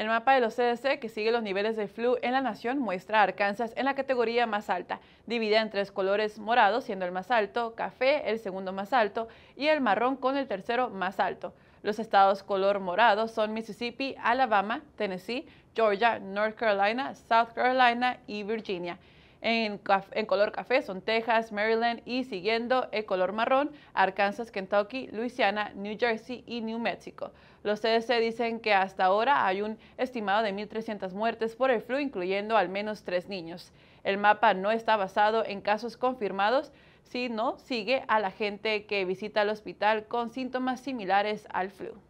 El mapa de los CDC que sigue los niveles de flu en la nación muestra a Arkansas en la categoría más alta, dividida en tres colores morado siendo el más alto, café el segundo más alto y el marrón con el tercero más alto. Los estados color morado son Mississippi, Alabama, Tennessee, Georgia, North Carolina, South Carolina y Virginia en, color café son Texas, Maryland y siguiendo el eh, color marrón, Arkansas, Kentucky, Louisiana, New Jersey y New Mexico. Los CDC dicen que hasta ahora hay un estimado de 1.300 muertes por el flu, incluyendo al menos tres niños. El mapa no está basado en casos confirmados, sino sigue a la gente que visita el hospital con síntomas similares al flu.